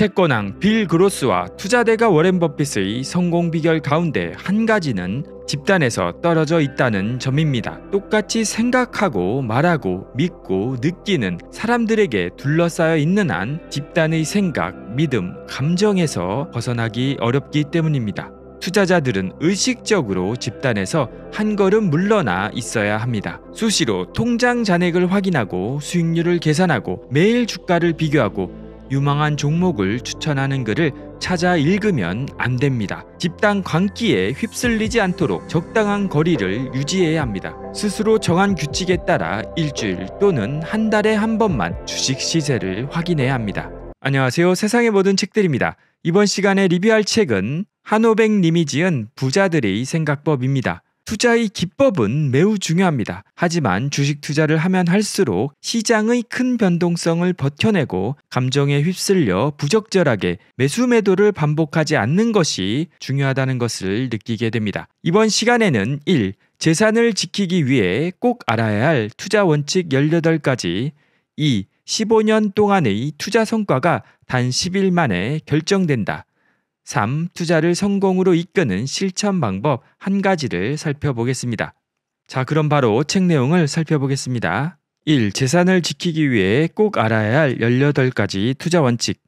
채권왕 빌 그로스와 투자대가 워렌 버핏의 성공 비결 가운데 한 가지는 집단에서 떨어져 있다는 점입니다. 똑같이 생각하고 말하고 믿고 느끼는 사람들에게 둘러싸여 있는 한 집단의 생각, 믿음, 감정에서 벗어나기 어렵기 때문입니다. 투자자들은 의식적으로 집단에서 한 걸음 물러나 있어야 합니다. 수시로 통장 잔액을 확인하고 수익률을 계산하고 매일 주가를 비교하고 유망한 종목을 추천하는 글을 찾아 읽으면 안 됩니다. 집단 광기에 휩쓸리지 않도록 적당한 거리를 유지해야 합니다. 스스로 정한 규칙에 따라 일주일 또는 한 달에 한 번만 주식 시세를 확인해야 합니다. 안녕하세요. 세상의 모든 책들입니다. 이번 시간에 리뷰할 책은 한호백 님이 지은 부자들의 생각법입니다. 투자의 기법은 매우 중요합니다. 하지만 주식 투자를 하면 할수록 시장의 큰 변동성을 버텨내고 감정에 휩쓸려 부적절하게 매수 매도를 반복하지 않는 것이 중요하다는 것을 느끼게 됩니다. 이번 시간에는 1. 재산을 지키기 위해 꼭 알아야 할 투자 원칙 18가지 2. 15년 동안의 투자 성과가 단 10일 만에 결정된다. 3. 투자를 성공으로 이끄는 실천 방법 한 가지를 살펴보겠습니다. 자, 그럼 바로 책 내용을 살펴보겠습니다. 1. 재산을 지키기 위해 꼭 알아야 할 18가지 투자 원칙.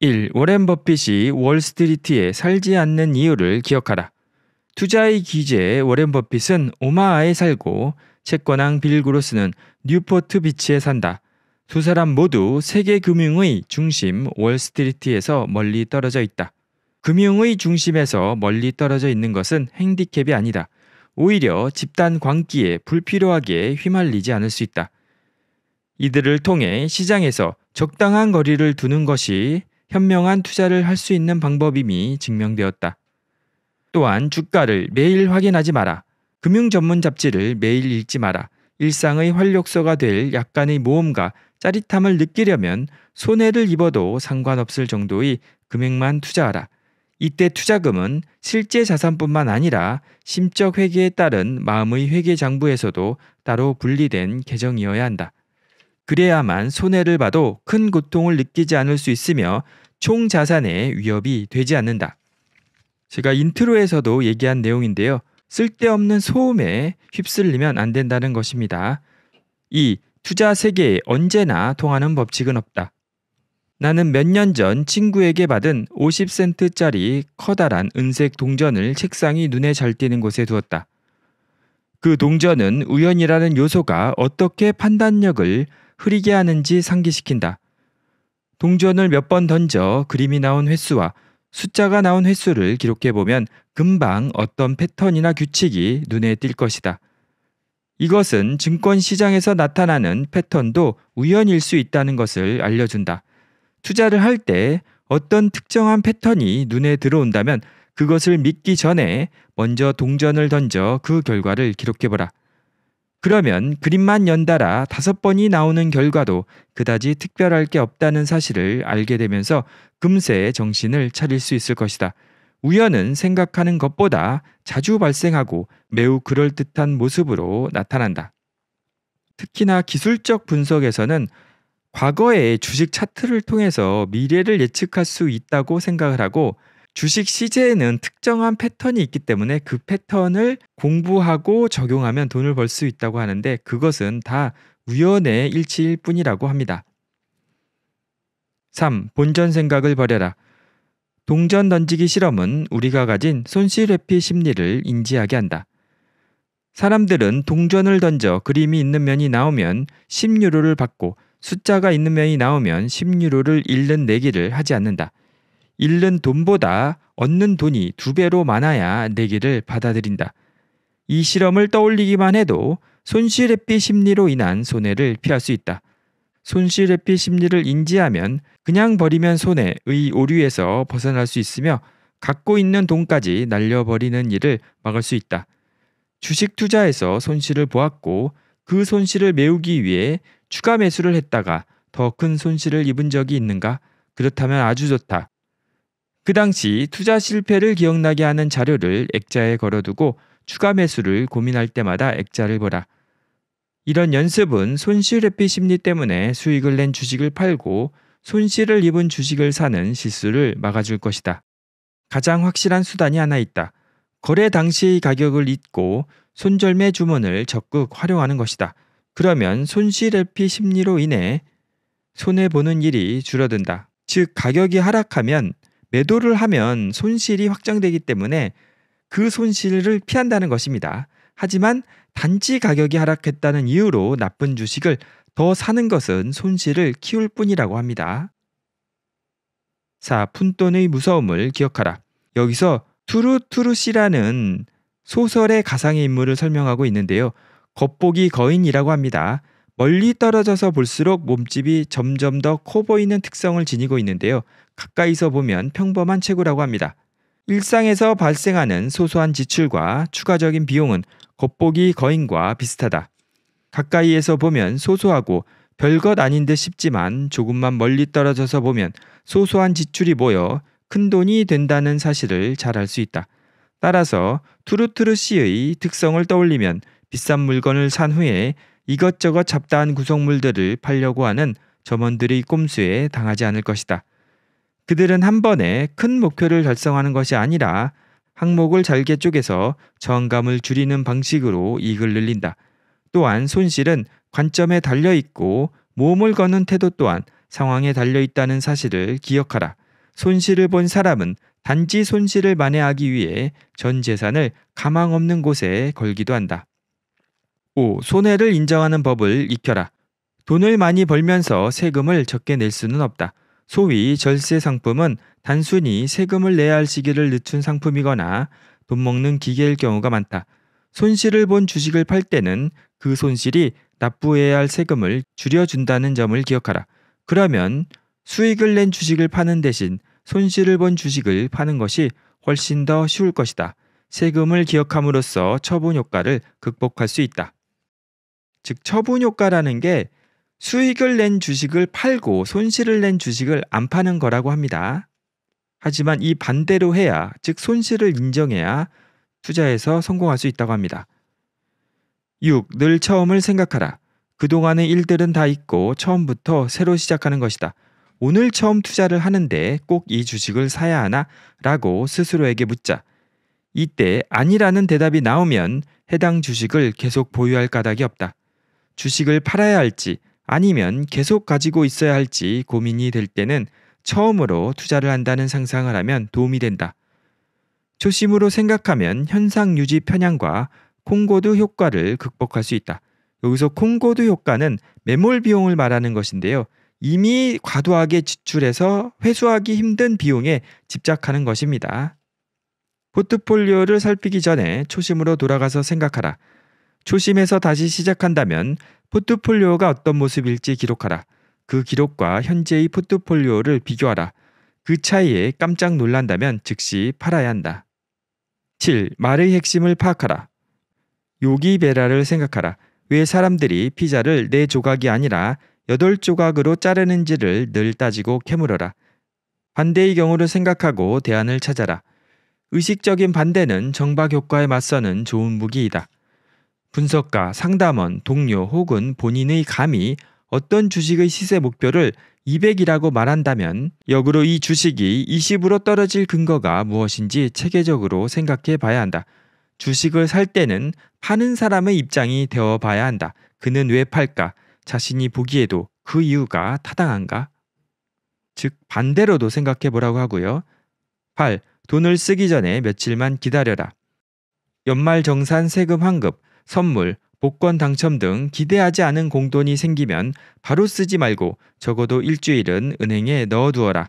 1. 워렌 버핏이 월스트리트에 살지 않는 이유를 기억하라. 투자의 기재 워렌 버핏은 오마하에 살고 채권왕 빌 그로스는 뉴포트 비치에 산다. 두 사람 모두 세계 금융의 중심 월스트리트에서 멀리 떨어져 있다. 금융의 중심에서 멀리 떨어져 있는 것은 핸디캡이 아니다. 오히려 집단 광기에 불필요하게 휘말리지 않을 수 있다. 이들을 통해 시장에서 적당한 거리를 두는 것이 현명한 투자를 할 수 있는 방법임이 증명되었다. 또한 주가를 매일 확인하지 마라. 금융 전문 잡지를 매일 읽지 마라. 일상의 활력소가 될 약간의 모험과 짜릿함을 느끼려면 손해를 입어도 상관없을 정도의 금액만 투자하라. 이때 투자금은 실제 자산뿐만 아니라 심적 회계에 따른 마음의 회계 장부에서도 따로 분리된 계정이어야 한다. 그래야만 손해를 봐도 큰 고통을 느끼지 않을 수 있으며 총 자산에 위협이 되지 않는다. 제가 인트로에서도 얘기한 내용인데요. 쓸데없는 소음에 휩쓸리면 안 된다는 것입니다. 2. 투자 세계에 언제나 통하는 법칙은 없다. 나는 몇 년 전 친구에게 받은 50센트짜리 커다란 은색 동전을 책상이 눈에 잘 띄는 곳에 두었다. 그 동전은 우연이라는 요소가 어떻게 판단력을 흐리게 하는지 상기시킨다. 동전을 몇 번 던져 그림이 나온 횟수와 숫자가 나온 횟수를 기록해 보면 금방 어떤 패턴이나 규칙이 눈에 띌 것이다. 이것은 증권 시장에서 나타나는 패턴도 우연일 수 있다는 것을 알려준다. 투자를 할 때 어떤 특정한 패턴이 눈에 들어온다면 그것을 믿기 전에 먼저 동전을 던져 그 결과를 기록해보라. 그러면 그림만 연달아 다섯 번이 나오는 결과도 그다지 특별할 게 없다는 사실을 알게 되면서 금세 정신을 차릴 수 있을 것이다. 우연은 생각하는 것보다 자주 발생하고 매우 그럴듯한 모습으로 나타난다. 특히나 기술적 분석에서는 과거의 주식 차트를 통해서 미래를 예측할 수 있다고 생각을 하고 주식 시제에는 특정한 패턴이 있기 때문에 그 패턴을 공부하고 적용하면 돈을 벌 수 있다고 하는데 그것은 다 우연의 일치일 뿐이라고 합니다. 3. 본전 생각을 버려라. 동전 던지기 실험은 우리가 가진 손실 회피 심리를 인지하게 한다. 사람들은 동전을 던져 그림이 있는 면이 나오면 10유로를 받고 숫자가 있는 명이 나오면 10유로를 잃는 내기를 하지 않는다. 잃는 돈보다 얻는 돈이 두 배로 많아야 내기를 받아들인다. 이 실험을 떠올리기만 해도 손실회피 심리로 인한 손해를 피할 수 있다. 손실회피 심리를 인지하면 그냥 버리면 손해의 오류에서 벗어날 수 있으며 갖고 있는 돈까지 날려버리는 일을 막을 수 있다. 주식 투자에서 손실을 보았고 그 손실을 메우기 위해 추가 매수를 했다가 더 큰 손실을 입은 적이 있는가? 그렇다면 아주 좋다. 그 당시 투자 실패를 기억나게 하는 자료를 액자에 걸어두고 추가 매수를 고민할 때마다 액자를 보라. 이런 연습은 손실 회피 심리 때문에 수익을 낸 주식을 팔고 손실을 입은 주식을 사는 실수를 막아줄 것이다. 가장 확실한 수단이 하나 있다. 거래 당시 의 가격을 잊고 손절매 주문을 적극 활용하는 것이다. 그러면 손실 회피 심리로 인해 손해 보는 일이 줄어든다. 즉 가격이 하락하면 매도를 하면 손실이 확장되기 때문에 그 손실을 피한다는 것입니다. 하지만 단지 가격이 하락했다는 이유로 나쁜 주식을 더 사는 것은 손실을 키울 뿐이라고 합니다. 4. 푼돈의 무서움을 기억하라. 여기서 투르투르 씨라는 소설의 가상의 인물을 설명하고 있는데요. 겉보기 거인이라고 합니다. 멀리 떨어져서 볼수록 몸집이 점점 더 커 보이는 특성을 지니고 있는데요. 가까이서 보면 평범한 체구라고 합니다. 일상에서 발생하는 소소한 지출과 추가적인 비용은 겉보기 거인과 비슷하다. 가까이에서 보면 소소하고 별것 아닌 듯 싶지만 조금만 멀리 떨어져서 보면 소소한 지출이 모여 큰돈이 된다는 사실을 잘 알 수 있다. 따라서 투르트르 씨의 특성을 떠올리면 비싼 물건을 산 후에 이것저것 잡다한 구성물들을 팔려고 하는 점원들의 꼼수에 당하지 않을 것이다. 그들은 한 번에 큰 목표를 달성하는 것이 아니라 항목을 잘게 쪼개서 저항감을 줄이는 방식으로 이익을 늘린다. 또한 손실은 관점에 달려 있고 몸을 거는 태도 또한 상황에 달려 있다는 사실을 기억하라. 손실을 본 사람은 단지 손실을 만회하기 위해 전 재산을 가망 없는 곳에 걸기도 한다. 5. 손해를 인정하는 법을 익혀라. 돈을 많이 벌면서 세금을 적게 낼 수는 없다. 소위 절세 상품은 단순히 세금을 내야 할 시기를 늦춘 상품이거나 돈 먹는 기계일 경우가 많다. 손실을 본 주식을 팔 때는 그 손실이 납부해야 할 세금을 줄여준다는 점을 기억하라. 그러면 수익을 낸 주식을 파는 대신 손실을 본 주식을 파는 것이 훨씬 더 쉬울 것이다. 세금을 기억함으로써 처분 효과를 극복할 수 있다. 즉 처분 효과라는 게 수익을 낸 주식을 팔고 손실을 낸 주식을 안 파는 거라고 합니다. 하지만 이 반대로 해야 즉 손실을 인정해야 투자에서 성공할 수 있다고 합니다. 6. 늘 처음을 생각하라. 그동안의 일들은 다잊고 처음부터 새로 시작하는 것이다. 오늘 처음 투자를 하는데 꼭 이 주식을 사야 하나? 라고 스스로에게 묻자. 이때 아니라는 대답이 나오면 해당 주식을 계속 보유할 까닭이 없다. 주식을 팔아야 할지 아니면 계속 가지고 있어야 할지 고민이 될 때는 처음으로 투자를 한다는 상상을 하면 도움이 된다. 초심으로 생각하면 현상 유지 편향과 콩고드 효과를 극복할 수 있다. 여기서 콩고드 효과는 매몰 비용을 말하는 것인데요. 이미 과도하게 지출해서 회수하기 힘든 비용에 집착하는 것입니다. 포트폴리오를 살피기 전에 초심으로 돌아가서 생각하라. 초심에서 다시 시작한다면 포트폴리오가 어떤 모습일지 기록하라. 그 기록과 현재의 포트폴리오를 비교하라. 그 차이에 깜짝 놀란다면 즉시 팔아야 한다. 7. 말의 핵심을 파악하라. 요기 베라를 생각하라. 왜 사람들이 피자를 네 조각이 아니라 여덟 조각으로 자르는지를 늘 따지고 캐물어라. 반대의 경우를 생각하고 대안을 찾아라. 의식적인 반대는 정박 효과에 맞서는 좋은 무기이다. 분석가, 상담원, 동료 혹은 본인의 감이 어떤 주식의 시세 목표를 200이라고 말한다면 역으로 이 주식이 20으로 떨어질 근거가 무엇인지 체계적으로 생각해 봐야 한다. 주식을 살 때는 파는 사람의 입장이 되어 봐야 한다. 그는 왜 팔까? 자신이 보기에도 그 이유가 타당한가? 즉 반대로도 생각해 보라고 하고요. 8. 돈을 쓰기 전에 며칠만 기다려라. 연말 정산 세금 환급, 선물, 복권 당첨 등 기대하지 않은 공돈이 생기면 바로 쓰지 말고 적어도 일주일은 은행에 넣어두어라.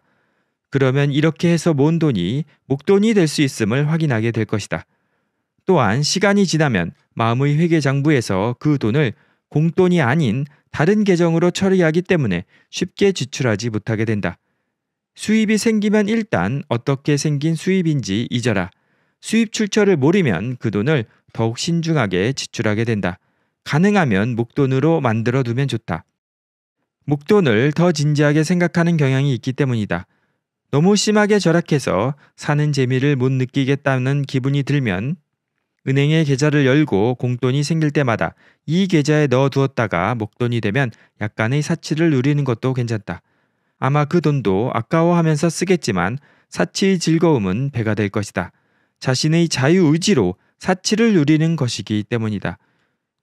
그러면 이렇게 해서 모은 돈이 목돈이 될 수 있음을 확인하게 될 것이다. 또한 시간이 지나면 마음의 회계 장부에서 그 돈을 공돈이 아닌 다른 계정으로 처리하기 때문에 쉽게 지출하지 못하게 된다. 수입이 생기면 일단 어떻게 생긴 수입인지 잊어라. 수입 출처를 모르면 그 돈을 더욱 신중하게 지출하게 된다. 가능하면 목돈으로 만들어 두면 좋다. 목돈을 더 진지하게 생각하는 경향이 있기 때문이다. 너무 심하게 절약해서 사는 재미를 못 느끼겠다는 기분이 들면 은행의 계좌를 열고 공돈이 생길 때마다 이 계좌에 넣어두었다가 목돈이 되면 약간의 사치를 누리는 것도 괜찮다. 아마 그 돈도 아까워하면서 쓰겠지만 사치의 즐거움은 배가 될 것이다. 자신의 자유의지로 사치를 누리는 것이기 때문이다.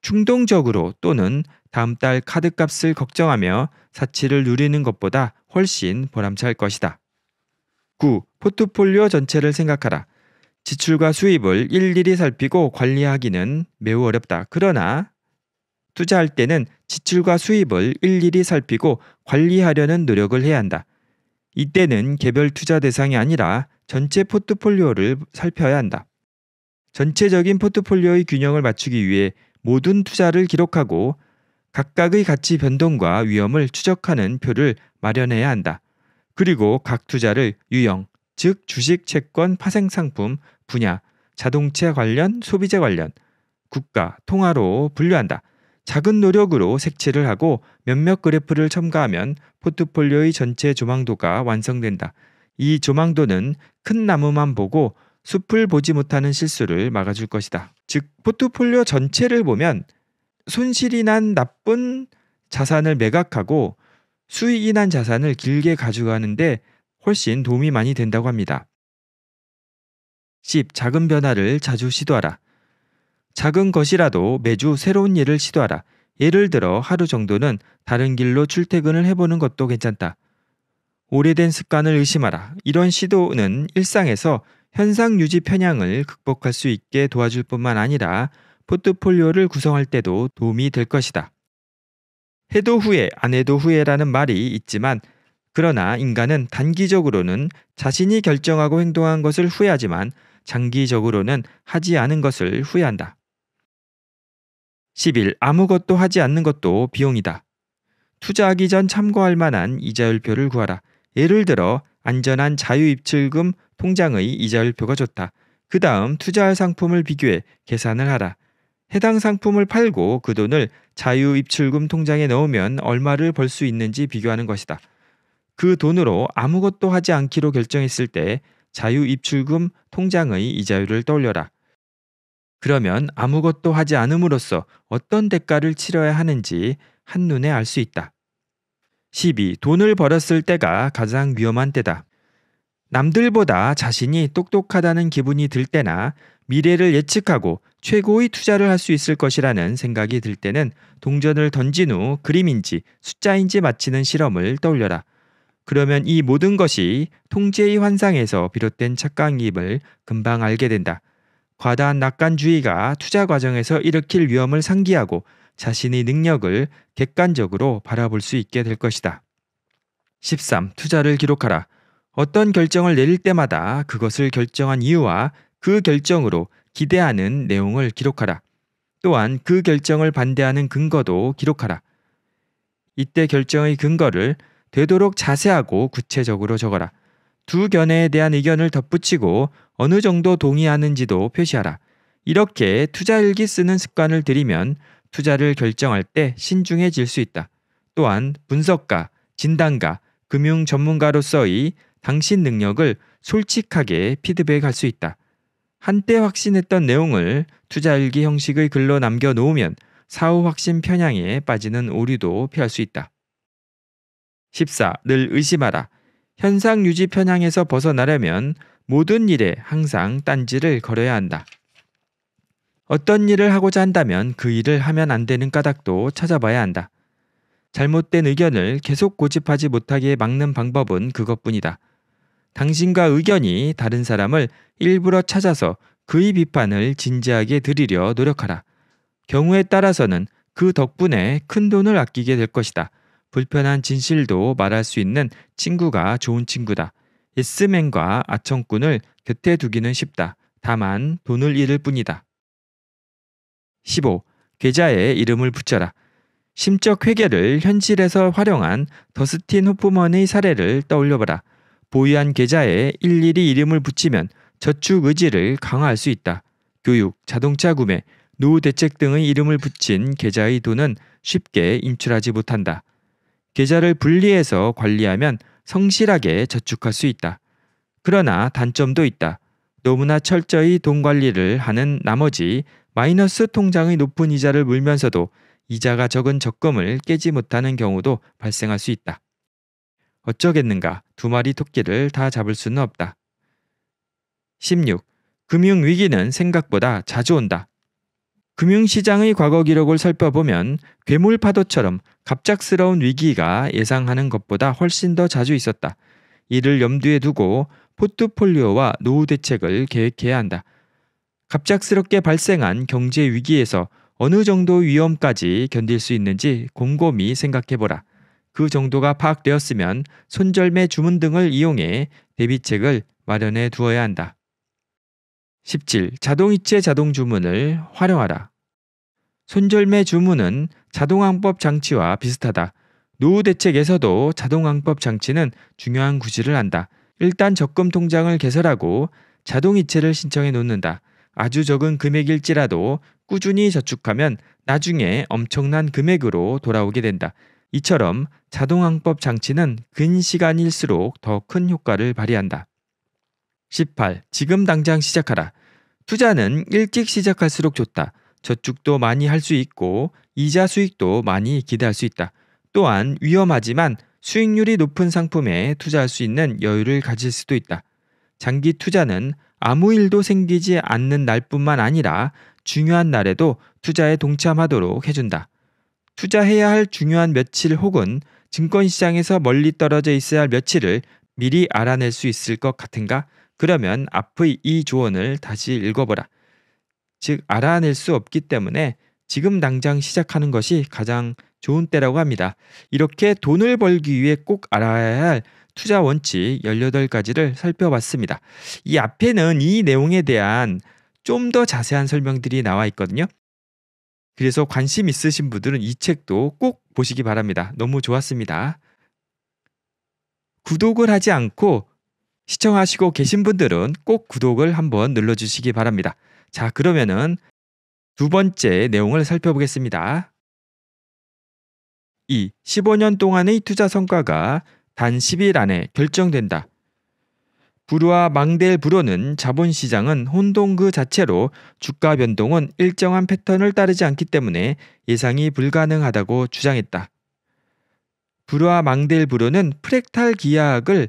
충동적으로 또는 다음 달 카드값을 걱정하며 사치를 누리는 것보다 훨씬 보람찰 것이다. 9. 포트폴리오 전체를 생각하라. 지출과 수입을 일일이 살피고 관리하기는 매우 어렵다. 그러나 투자할 때는 지출과 수입을 일일이 살피고 관리하려는 노력을 해야 한다. 이때는 개별 투자 대상이 아니라 전체 포트폴리오를 살펴야 한다. 전체적인 포트폴리오의 균형을 맞추기 위해 모든 투자를 기록하고 각각의 가치 변동과 위험을 추적하는 표를 마련해야 한다. 그리고 각 투자를 유형, 즉 주식, 채권, 파생 상품, 분야, 자동차 관련, 소비재 관련, 국가, 통화로 분류한다. 작은 노력으로 색칠을 하고 몇몇 그래프를 첨가하면 포트폴리오의 전체 조망도가 완성된다. 이 조망도는 큰 나무만 보고 숲을 보지 못하는 실수를 막아줄 것이다. 즉, 포트폴리오 전체를 보면 손실이 난 나쁜 자산을 매각하고 수익이 난 자산을 길게 가져가는데 훨씬 도움이 많이 된다고 합니다. 10. 작은 변화를 자주 시도하라. 작은 것이라도 매주 새로운 일을 시도하라. 예를 들어 하루 정도는 다른 길로 출퇴근을 해보는 것도 괜찮다. 오래된 습관을 의심하라. 이런 시도는 일상에서 현상 유지 편향을 극복할 수 있게 도와줄 뿐만 아니라 포트폴리오를 구성할 때도 도움이 될 것이다. 해도 후에, 안 해도 후에라는 말이 있지만 그러나 인간은 단기적으로는 자신이 결정하고 행동한 것을 후회하지만 장기적으로는 하지 않은 것을 후회한다. 10일 아무것도 하지 않는 것도 비용이다. 투자하기 전 참고할 만한 이자율표를 구하라. 예를 들어 안전한 자유입출금 통장의 이자율표가 좋다. 그 다음 투자할 상품을 비교해 계산을 하라. 해당 상품을 팔고 그 돈을 자유입출금 통장에 넣으면 얼마를 벌 수 있는지 비교하는 것이다. 그 돈으로 아무것도 하지 않기로 결정했을 때 자유입출금 통장의 이자율을 떠올려라. 그러면 아무것도 하지 않음으로써 어떤 대가를 치러야 하는지 한눈에 알 수 있다. 12. 돈을 벌었을 때가 가장 위험한 때다. 남들보다 자신이 똑똑하다는 기분이 들 때나 미래를 예측하고 최고의 투자를 할 수 있을 것이라는 생각이 들 때는 동전을 던진 후 그림인지 숫자인지 맞히는 실험을 떠올려라. 그러면 이 모든 것이 통제의 환상에서 비롯된 착각임을 금방 알게 된다. 과다한 낙관주의가 투자 과정에서 일으킬 위험을 상기하고 자신의 능력을 객관적으로 바라볼 수 있게 될 것이다. 13. 투자를 기록하라. 어떤 결정을 내릴 때마다 그것을 결정한 이유와 그 결정으로 기대하는 내용을 기록하라. 또한 그 결정을 반대하는 근거도 기록하라. 이때 결정의 근거를 되도록 자세하고 구체적으로 적어라. 두 견해에 대한 의견을 덧붙이고 어느 정도 동의하는지도 표시하라. 이렇게 투자 일기 쓰는 습관을 들이면 투자를 결정할 때 신중해질 수 있다. 또한 분석가, 진단가, 금융 전문가로서의 당신 능력을 솔직하게 피드백할 수 있다. 한때 확신했던 내용을 투자일기 형식의 글로 남겨 놓으면 사후 확신 편향에 빠지는 오류도 피할 수 있다. 14. 늘의심하라 현상 유지 편향에서 벗어나려면 모든 일에 항상 딴지를 걸어야 한다. 어떤 일을 하고자 한다면 그 일을 하면 안 되는 까닭도 찾아봐야 한다. 잘못된 의견을 계속 고집하지 못하게 막는 방법은 그것뿐이다. 당신과 의견이 다른 사람을 일부러 찾아서 그의 비판을 진지하게 드리려 노력하라. 경우에 따라서는 그 덕분에 큰 돈을 아끼게 될 것이다. 불편한 진실도 말할 수 있는 친구가 좋은 친구다. 예스맨과 아청꾼을 곁에 두기는 쉽다. 다만 돈을 잃을 뿐이다. 15. 계좌에 이름을 붙여라. 심적 회계를 현실에서 활용한 더스틴 호프먼의 사례를 떠올려봐라. 보유한 계좌에 일일이 이름을 붙이면 저축 의지를 강화할 수 있다. 교육, 자동차 구매, 노후 대책 등의 이름을 붙인 계좌의 돈은 쉽게 인출하지 못한다. 계좌를 분리해서 관리하면 성실하게 저축할 수 있다. 그러나 단점도 있다. 너무나 철저히 돈 관리를 하는 나머지 마이너스 통장의 높은 이자를 물면서도 이자가 적은 적금을 깨지 못하는 경우도 발생할 수 있다. 어쩌겠는가? 두 마리 토끼를 다 잡을 수는 없다. 16. 금융위기는 생각보다 자주 온다. 금융시장의 과거 기록을 살펴보면 괴물 파도처럼 갑작스러운 위기가 예상하는 것보다 훨씬 더 자주 있었다. 이를 염두에 두고 포트폴리오와 노후 대책을 계획해야 한다. 갑작스럽게 발생한 경제 위기에서 어느 정도 위험까지 견딜 수 있는지 곰곰이 생각해보라. 그 정도가 파악되었으면 손절매 주문 등을 이용해 대비책을 마련해 두어야 한다. 17. 자동이체 자동 주문을 활용하라. 손절매 주문은 자동항법 장치와 비슷하다. 노후 대책에서도 자동항법 장치는 중요한 구실을 한다. 일단 적금 통장을 개설하고 자동이체를 신청해 놓는다. 아주 적은 금액일지라도 꾸준히 저축하면 나중에 엄청난 금액으로 돌아오게 된다. 이처럼 자동항법 장치는 근 시간일수록 더 큰 효과를 발휘한다. 18. 지금 당장 시작하라. 투자는 일찍 시작할수록 좋다. 저축도 많이 할 수 있고 이자 수익도 많이 기대할 수 있다. 또한 위험하지만 수익률이 높은 상품에 투자할 수 있는 여유를 가질 수도 있다. 장기 투자는 아무 일도 생기지 않는 날뿐만 아니라 중요한 날에도 투자에 동참하도록 해준다. 투자해야 할 중요한 며칠 혹은 증권시장에서 멀리 떨어져 있어야 할 며칠을 미리 알아낼 수 있을 것 같은가? 그러면 앞의 이 조언을 다시 읽어보라. 즉 알아낼 수 없기 때문에 지금 당장 시작하는 것이 가장 좋은 때라고 합니다. 이렇게 돈을 벌기 위해 꼭 알아야 할 투자 원칙 18가지를 살펴봤습니다. 이 앞에는 이 내용에 대한 좀 더 자세한 설명들이 나와 있거든요. 그래서 관심 있으신 분들은 이 책도 꼭 보시기 바랍니다. 너무 좋았습니다. 구독을 하지 않고 시청하시고 계신 분들은 꼭 구독을 한번 눌러주시기 바랍니다. 자, 그러면은 두 번째 내용을 살펴보겠습니다. 2. 15년 동안의 투자 성과가 단 10일 안에 결정된다. 불루와 망델 불루는 자본시장은 혼동 그 자체로 주가 변동은 일정한 패턴을 따르지 않기 때문에 예상이 불가능하다고 주장했다. 불루와 망델 불루는 프랙탈 기하학을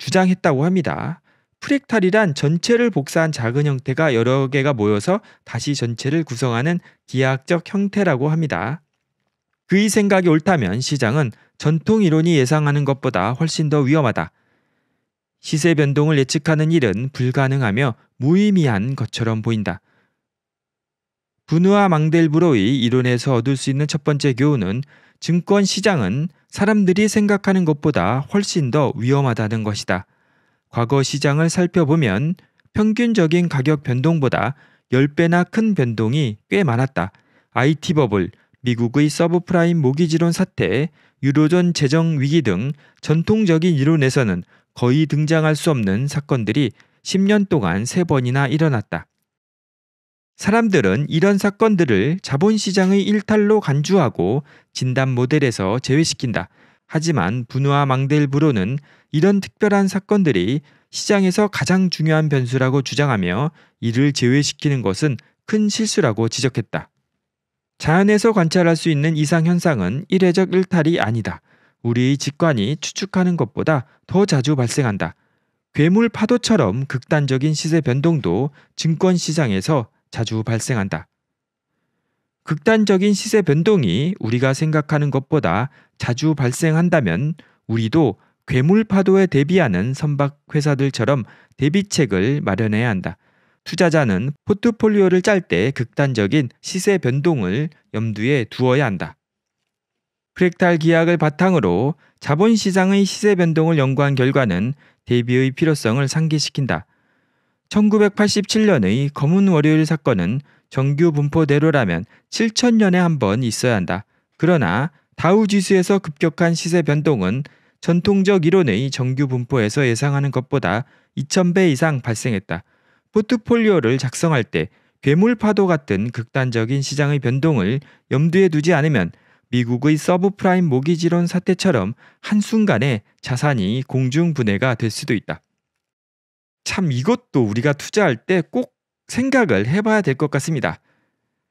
주장했다고 합니다. 프랙탈이란 전체를 복사한 작은 형태가 여러 개가 모여서 다시 전체를 구성하는 기하학적 형태라고 합니다. 그의 생각이 옳다면 시장은 전통 이론이 예상하는 것보다 훨씬 더 위험하다. 시세 변동을 예측하는 일은 불가능하며 무의미한 것처럼 보인다. 분우와 망델브로의 이론에서 얻을 수 있는 첫 번째 교훈은 증권 시장은 사람들이 생각하는 것보다 훨씬 더 위험하다는 것이다. 과거 시장을 살펴보면 평균적인 가격 변동보다 10배나 큰 변동이 꽤 많았다. IT 버블, 미국의 서브프라임 모기지론 사태, 유로존 재정 위기 등 전통적인 이론에서는 거의 등장할 수 없는 사건들이 10년 동안 3번이나 일어났다. 사람들은 이런 사건들을 자본시장의 일탈로 간주하고 진단 모델에서 제외시킨다. 하지만 분우와 망델브로는 이런 특별한 사건들이 시장에서 가장 중요한 변수라고 주장하며 이를 제외시키는 것은 큰 실수라고 지적했다. 자연에서 관찰할 수 있는 이상 현상은 일회적 일탈이 아니다. 우리 직관이 추측하는 것보다 더 자주 발생한다. 괴물 파도처럼 극단적인 시세 변동도 증권 시장에서 자주 발생한다. 극단적인 시세 변동이 우리가 생각하는 것보다 자주 발생한다면 우리도 괴물 파도에 대비하는 선박 회사들처럼 대비책을 마련해야 한다. 투자자는 포트폴리오를 짤 때 극단적인 시세 변동을 염두에 두어야 한다. 프랙탈 기약을 바탕으로 자본시장의 시세 변동을 연구한 결과는 대비의 필요성을 상기시킨다. 1987년의 검은 월요일 사건은 정규 분포대로라면 7천년에 한 번 있어야 한다. 그러나 다우 지수에서 급격한 시세 변동은 전통적 이론의 정규 분포에서 예상하는 것보다 2,000배 이상 발생했다. 포트폴리오를 작성할 때 괴물 파도 같은 극단적인 시장의 변동을 염두에 두지 않으면 미국의 서브프라임 모기지론 사태처럼 한순간에 자산이 공중분해가 될 수도 있다. 참 이것도 우리가 투자할 때 꼭 생각을 해봐야 될 것 같습니다.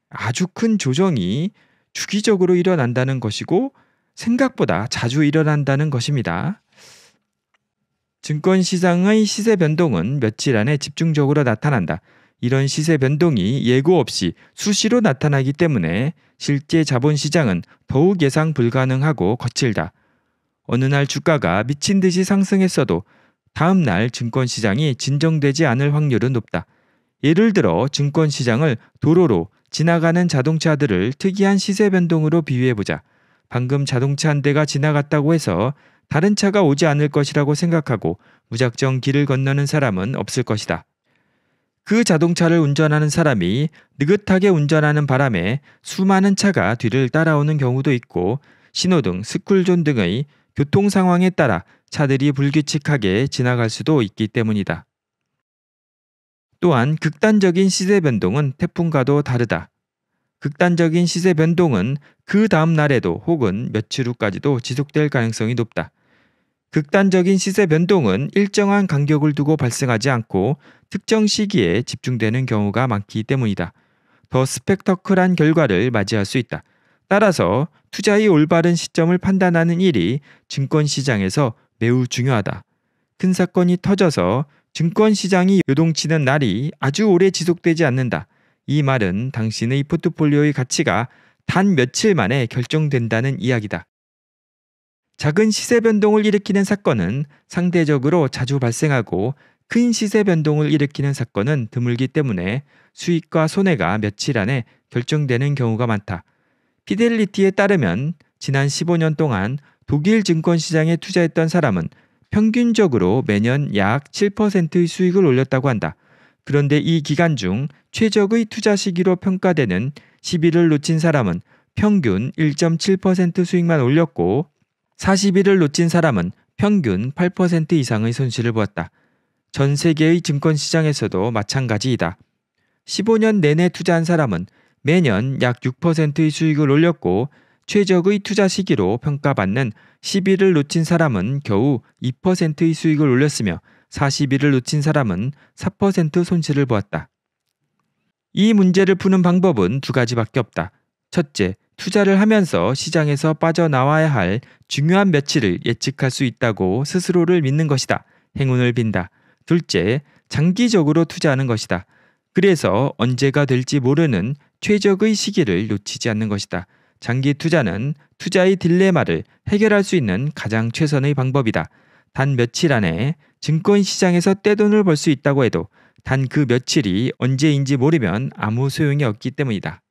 아주 큰 조정이 주기적으로 일어난다는 것이고 생각보다 자주 일어난다는 것입니다. 증권시장의 시세 변동은 며칠 안에 집중적으로 나타난다. 이런 시세 변동이 예고 없이 수시로 나타나기 때문에 실제 자본시장은 더욱 예상 불가능하고 거칠다. 어느 날 주가가 미친 듯이 상승했어도 다음 날 증권 시장이 진정되지 않을 확률은 높다. 예를 들어 증권 시장을 도로로 지나가는 자동차들을 특이한 시세 변동으로 비유해 보자. 방금 자동차 한 대가 지나갔다고 해서 다른 차가 오지 않을 것이라고 생각하고 무작정 길을 건너는 사람은 없을 것이다. 그 자동차를 운전하는 사람이 느긋하게 운전하는 바람에 수많은 차가 뒤를 따라오는 경우도 있고 신호등, 스쿨존 등의 교통 상황에 따라 차들이 불규칙하게 지나갈 수도 있기 때문이다. 또한 극단적인 시세 변동은 태풍과도 다르다. 극단적인 시세 변동은 그 다음 날에도 혹은 며칠 후까지도 지속될 가능성이 높다. 극단적인 시세 변동은 일정한 간격을 두고 발생하지 않고 특정 시기에 집중되는 경우가 많기 때문이다. 더 스펙터클한 결과를 맞이할 수 있다. 따라서 투자의 올바른 시점을 판단하는 일이 증권 시장에서 매우 중요하다. 큰 사건이 터져서 증권 시장이 요동치는 날이 아주 오래 지속되지 않는다. 이 말은 당신의 포트폴리오의 가치가 단 며칠 만에 결정된다는 이야기다. 작은 시세 변동을 일으키는 사건은 상대적으로 자주 발생하고 큰 시세 변동을 일으키는 사건은 드물기 때문에 수익과 손해가 며칠 안에 결정되는 경우가 많다. 피델리티에 따르면 지난 15년 동안 독일 증권 시장에 투자했던 사람은 평균적으로 매년 약 7%의 수익을 올렸다고 한다. 그런데 이 기간 중 최적의 투자 시기로 평가되는 10일을 놓친 사람은 평균 1.7% 수익만 올렸고 40일을 놓친 사람은 평균 8% 이상의 손실을 보았다. 전 세계의 증권 시장에서도 마찬가지이다. 15년 내내 투자한 사람은 매년 약 6%의 수익을 올렸고 최적의 투자 시기로 평가받는 10일을 놓친 사람은 겨우 2%의 수익을 올렸으며 40일을 놓친 사람은 4% 손실을 보았다. 이 문제를 푸는 방법은 두 가지밖에 없다. 첫째, 투자를 하면서 시장에서 빠져나와야 할 중요한 며칠을 예측할 수 있다고 스스로를 믿는 것이다. 행운을 빈다. 둘째, 장기적으로 투자하는 것이다. 그래서 언제가 될지 모르는 최적의 시기를 놓치지 않는 것이다. 장기 투자는 투자의 딜레마를 해결할 수 있는 가장 최선의 방법이다. 단 며칠 안에 증권 시장에서 떼돈을 벌 수 있다고 해도 단 그 며칠이 언제인지 모르면 아무 소용이 없기 때문이다.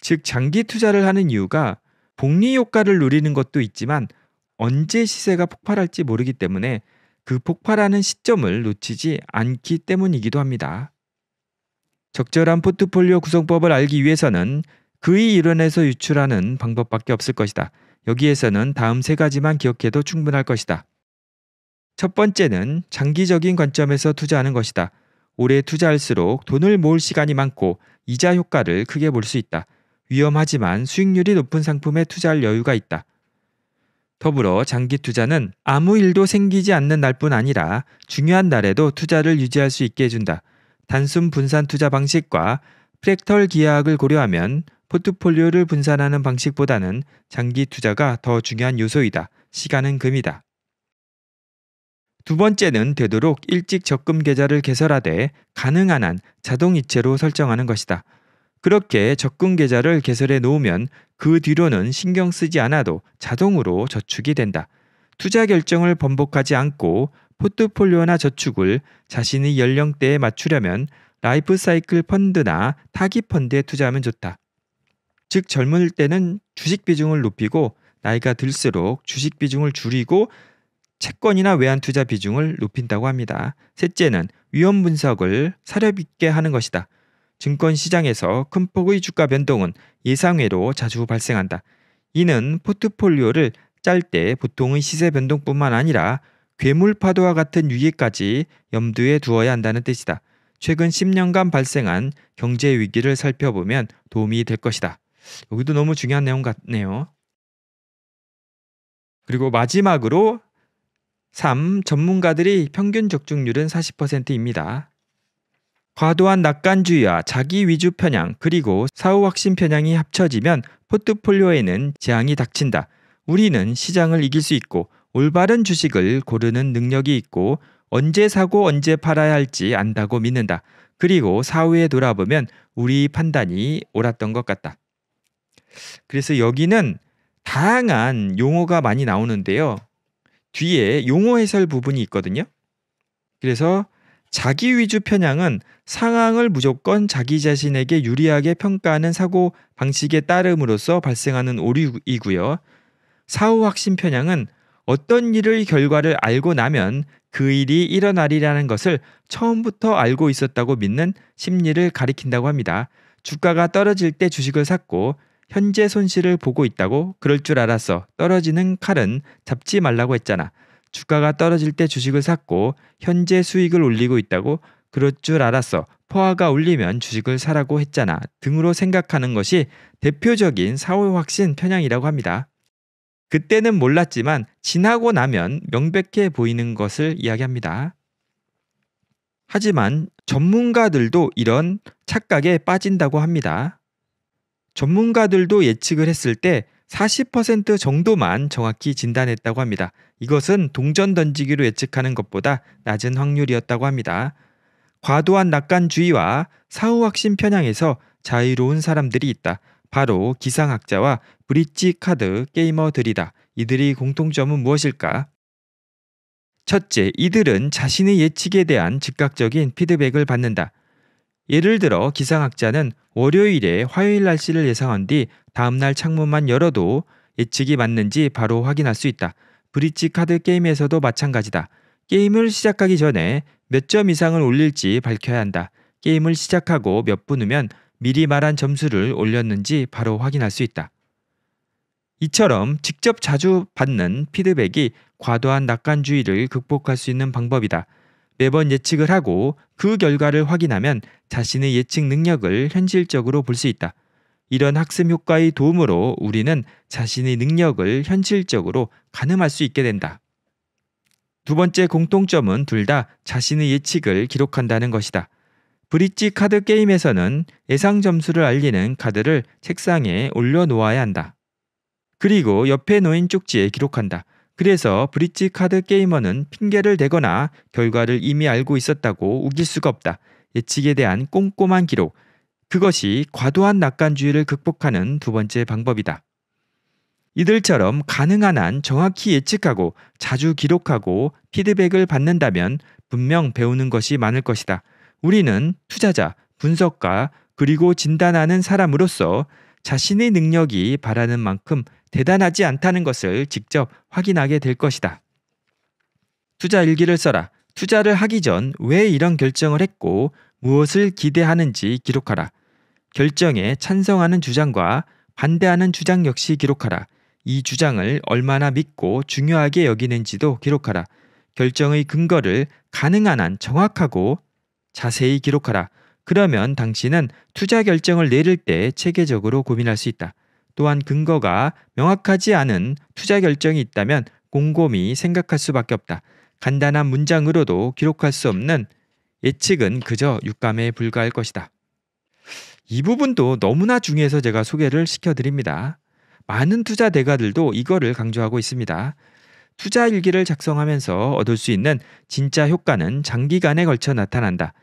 즉, 장기 투자를 하는 이유가 복리 효과를 누리는 것도 있지만 언제 시세가 폭발할지 모르기 때문에 그 폭발하는 시점을 놓치지 않기 때문이기도 합니다. 적절한 포트폴리오 구성법을 알기 위해서는 그의 이론에서 유출하는 방법밖에 없을 것이다. 여기에서는 다음 세 가지만 기억해도 충분할 것이다. 첫 번째는 장기적인 관점에서 투자하는 것이다. 오래 투자할수록 돈을 모을 시간이 많고 이자 효과를 크게 볼 수 있다. 위험하지만 수익률이 높은 상품에 투자할 여유가 있다. 더불어 장기 투자는 아무 일도 생기지 않는 날뿐 아니라 중요한 날에도 투자를 유지할 수 있게 해준다. 단순 분산 투자 방식과 프랙털 기하학을 고려하면 포트폴리오를 분산하는 방식보다는 장기 투자가 더 중요한 요소이다. 시간은 금이다. 두 번째는 되도록 일찍 적금 계좌를 개설하되 가능한 한 자동이체로 설정하는 것이다. 그렇게 적금 계좌를 개설해 놓으면 그 뒤로는 신경 쓰지 않아도 자동으로 저축이 된다. 투자 결정을 번복하지 않고 포트폴리오나 저축을 자신의 연령대에 맞추려면 라이프 사이클 펀드나 타기 펀드에 투자하면 좋다. 즉 젊을 때는 주식 비중을 높이고 나이가 들수록 주식 비중을 줄이고 채권이나 외환 투자 비중을 높인다고 합니다. 셋째는 위험 분석을 사려 깊게 하는 것이다. 증권 시장에서 큰 폭의 주가 변동은 예상외로 자주 발생한다. 이는 포트폴리오를 짤 때 보통의 시세 변동뿐만 아니라 괴물 파도와 같은 위기까지 염두에 두어야 한다는 뜻이다. 최근 10년간 발생한 경제 위기를 살펴보면 도움이 될 것이다. 여기도 너무 중요한 내용 같네요. 그리고 마지막으로 3. 전문가들이 평균 적중률은 40%입니다. 과도한 낙관주의와 자기 위주 편향 그리고 사후 확신 편향이 합쳐지면 포트폴리오에는 재앙이 닥친다. 우리는 시장을 이길 수 있고 올바른 주식을 고르는 능력이 있고 언제 사고 언제 팔아야 할지 안다고 믿는다. 그리고 사후에 돌아보면 우리 판단이 옳았던 것 같다. 그래서 여기는 다양한 용어가 많이 나오는데요. 뒤에 용어 해설 부분이 있거든요. 그래서 자기 위주 편향은 상황을 무조건 자기 자신에게 유리하게 평가하는 사고 방식에 따름으로써 발생하는 오류이고요. 사후 확신 편향은 어떤 일의 결과를 알고 나면 그 일이 일어나리라는 것을 처음부터 알고 있었다고 믿는 심리를 가리킨다고 합니다. 주가가 떨어질 때 주식을 샀고 현재 손실을 보고 있다고 그럴 줄 알았어. 떨어지는 칼은 잡지 말라고 했잖아. 주가가 떨어질 때 주식을 샀고 현재 수익을 올리고 있다고 그럴 줄 알았어. 포화가 울리면 주식을 사라고 했잖아. 등으로 생각하는 것이 대표적인 사후 확신 편향이라고 합니다. 그때는 몰랐지만 지나고 나면 명백해 보이는 것을 이야기합니다. 하지만 전문가들도 이런 착각에 빠진다고 합니다. 전문가들도 예측을 했을 때 40% 정도만 정확히 진단했다고 합니다. 이것은 동전 던지기로 예측하는 것보다 낮은 확률이었다고 합니다. 과도한 낙관주의와 사후확신 편향에서 자유로운 사람들이 있다. 바로 기상학자와 브릿지 카드 게이머들이다. 이들의 공통점은 무엇일까? 첫째, 이들은 자신의 예측에 대한 즉각적인 피드백을 받는다. 예를 들어 기상학자는 월요일에 화요일 날씨를 예상한 뒤 다음날 창문만 열어도 예측이 맞는지 바로 확인할 수 있다. 브릿지 카드 게임에서도 마찬가지다. 게임을 시작하기 전에 몇 점 이상을 올릴지 밝혀야 한다. 게임을 시작하고 몇 분 후면 미리 말한 점수를 올렸는지 바로 확인할 수 있다. 이처럼 직접 자주 받는 피드백이 과도한 낙관주의를 극복할 수 있는 방법이다. 매번 예측을 하고 그 결과를 확인하면 자신의 예측 능력을 현실적으로 볼 수 있다. 이런 학습 효과의 도움으로 우리는 자신의 능력을 현실적으로 가늠할 수 있게 된다. 두 번째 공통점은 둘 다 자신의 예측을 기록한다는 것이다. 브릿지 카드 게임에서는 예상 점수를 알리는 카드를 책상에 올려놓아야 한다. 그리고 옆에 놓인 쪽지에 기록한다. 그래서 브릿지 카드 게이머는 핑계를 대거나 결과를 이미 알고 있었다고 우길 수가 없다. 예측에 대한 꼼꼼한 기록. 그것이 과도한 낙관주의를 극복하는 두 번째 방법이다. 이들처럼 가능한 한 정확히 예측하고 자주 기록하고 피드백을 받는다면 분명 배우는 것이 많을 것이다. 우리는 투자자, 분석가, 그리고 진단하는 사람으로서 자신의 능력이 바라는 만큼 대단하지 않다는 것을 직접 확인하게 될 것이다. 투자 일기를 써라. 투자를 하기 전 왜 이런 결정을 했고 무엇을 기대하는지 기록하라. 결정에 찬성하는 주장과 반대하는 주장 역시 기록하라. 이 주장을 얼마나 믿고 중요하게 여기는지도 기록하라. 결정의 근거를 가능한 한 정확하고 자세히 기록하라. 그러면 당신은 투자 결정을 내릴 때 체계적으로 고민할 수 있다. 또한 근거가 명확하지 않은 투자 결정이 있다면 곰곰이 생각할 수밖에 없다. 간단한 문장으로도 기록할 수 없는 예측은 그저 육감에 불과할 것이다. 이 부분도 너무나 중요해서 제가 소개를 시켜드립니다. 많은 투자 대가들도 이거를 강조하고 있습니다. 투자 일기를 작성하면서 얻을 수 있는 진짜 효과는 장기간에 걸쳐 나타난다.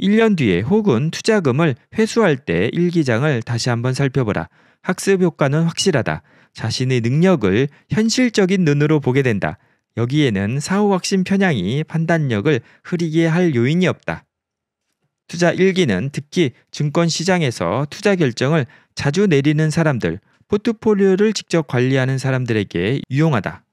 1년 뒤에 혹은 투자금을 회수할 때 일기장을 다시 한번 살펴보라. 학습 효과는 확실하다. 자신의 능력을 현실적인 눈으로 보게 된다. 여기에는 사후 확신 편향이 판단력을 흐리게 할 요인이 없다. 투자 일기는 특히 증권 시장에서 투자 결정을 자주 내리는 사람들, 포트폴리오를 직접 관리하는 사람들에게 유용하다.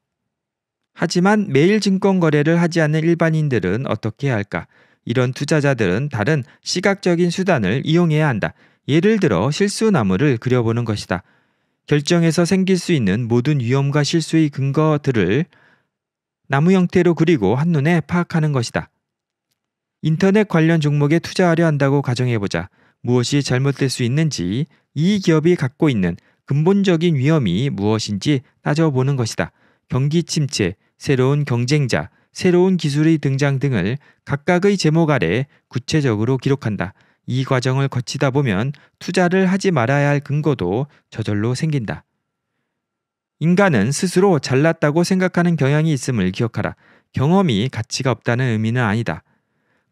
하지만 매일 증권 거래를 하지 않는 일반인들은 어떻게 할까? 이런 투자자들은 다른 시각적인 수단을 이용해야 한다. 예를 들어 실수나무를 그려보는 것이다. 결정에서 생길 수 있는 모든 위험과 실수의 근거들을 나무 형태로 그리고 한눈에 파악하는 것이다. 인터넷 관련 종목에 투자하려 한다고 가정해보자. 무엇이 잘못될 수 있는지, 이 기업이 갖고 있는 근본적인 위험이 무엇인지 따져보는 것이다. 경기 침체, 새로운 경쟁자, 새로운 기술의 등장 등을 각각의 제목 아래 구체적으로 기록한다. 이 과정을 거치다 보면 투자를 하지 말아야 할 근거도 저절로 생긴다. 인간은 스스로 잘났다고 생각하는 경향이 있음을 기억하라. 경험이 가치가 없다는 의미는 아니다.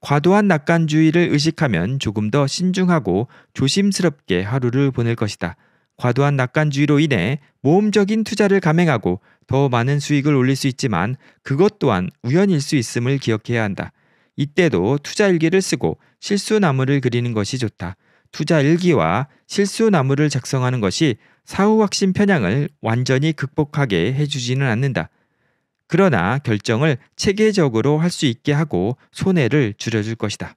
과도한 낙관주의를 의식하면 조금 더 신중하고 조심스럽게 하루를 보낼 것이다. 과도한 낙관주의로 인해 모험적인 투자를 감행하고 더 많은 수익을 올릴 수 있지만 그것 또한 우연일 수 있음을 기억해야 한다. 이때도 투자 일기를 쓰고 실수 나무를 그리는 것이 좋다. 투자 일기와 실수 나무를 작성하는 것이 사후 확신 편향을 완전히 극복하게 해주지는 않는다. 그러나 결정을 체계적으로 할 수 있게 하고 손해를 줄여줄 것이다.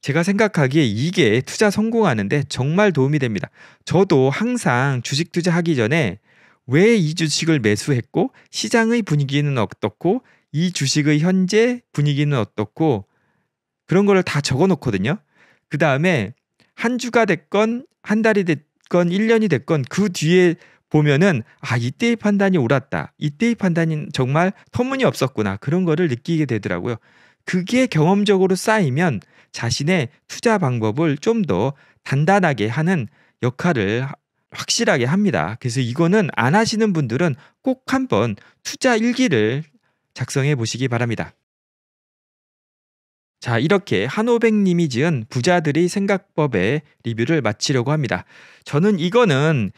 제가 생각하기에 이게 투자 성공하는데 정말 도움이 됩니다. 저도 항상 주식 투자하기 전에 왜 이 주식을 매수했고 시장의 분위기는 어떻고 이 주식의 현재 분위기는 어떻고 그런 거를 다 적어 놓거든요. 그 다음에 한 주가 됐건 한 달이 됐건 1년이 됐건 그 뒤에 보면은 아 이때의 판단이 옳았다. 이때의 판단이 정말 터무니없었구나. 그런 거를 느끼게 되더라고요. 그게 경험적으로 쌓이면 자신의 투자 방법을 좀 더 단단하게 하는 역할을 확실하게 합니다. 그래서 이거는 안 하시는 분들은 꼭 한번 투자 일기를 작성해 보시기 바랍니다. 자, 이렇게 한오백님이 지은 부자들의 생각법의 리뷰를 마치려고 합니다. 저는 이거는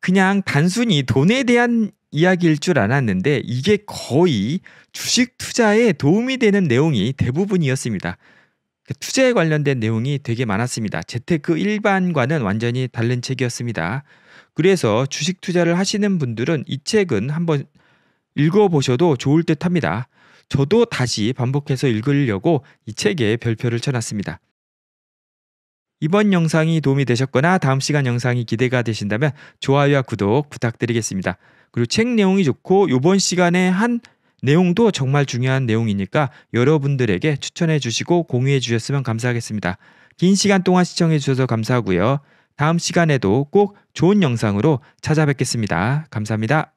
그냥 단순히 돈에 대한 이야기일 줄 알았는데 이게 거의 주식 투자에 도움이 되는 내용이 대부분이었습니다. 그 투자에 관련된 내용이 되게 많았습니다. 재테크 일반과는 완전히 다른 책이었습니다. 그래서 주식 투자를 하시는 분들은 이 책은 한번 읽어보셔도 좋을 듯 합니다. 저도 다시 반복해서 읽으려고 이 책에 별표를 쳐놨습니다. 이번 영상이 도움이 되셨거나 다음 시간 영상이 기대가 되신다면 좋아요와 구독 부탁드리겠습니다. 그리고 책 내용이 좋고 이번 시간에 한 내용도 정말 중요한 내용이니까 여러분들에게 추천해 주시고 공유해 주셨으면 감사하겠습니다. 긴 시간 동안 시청해 주셔서 감사하고요. 다음 시간에도 꼭 좋은 영상으로 찾아뵙겠습니다. 감사합니다.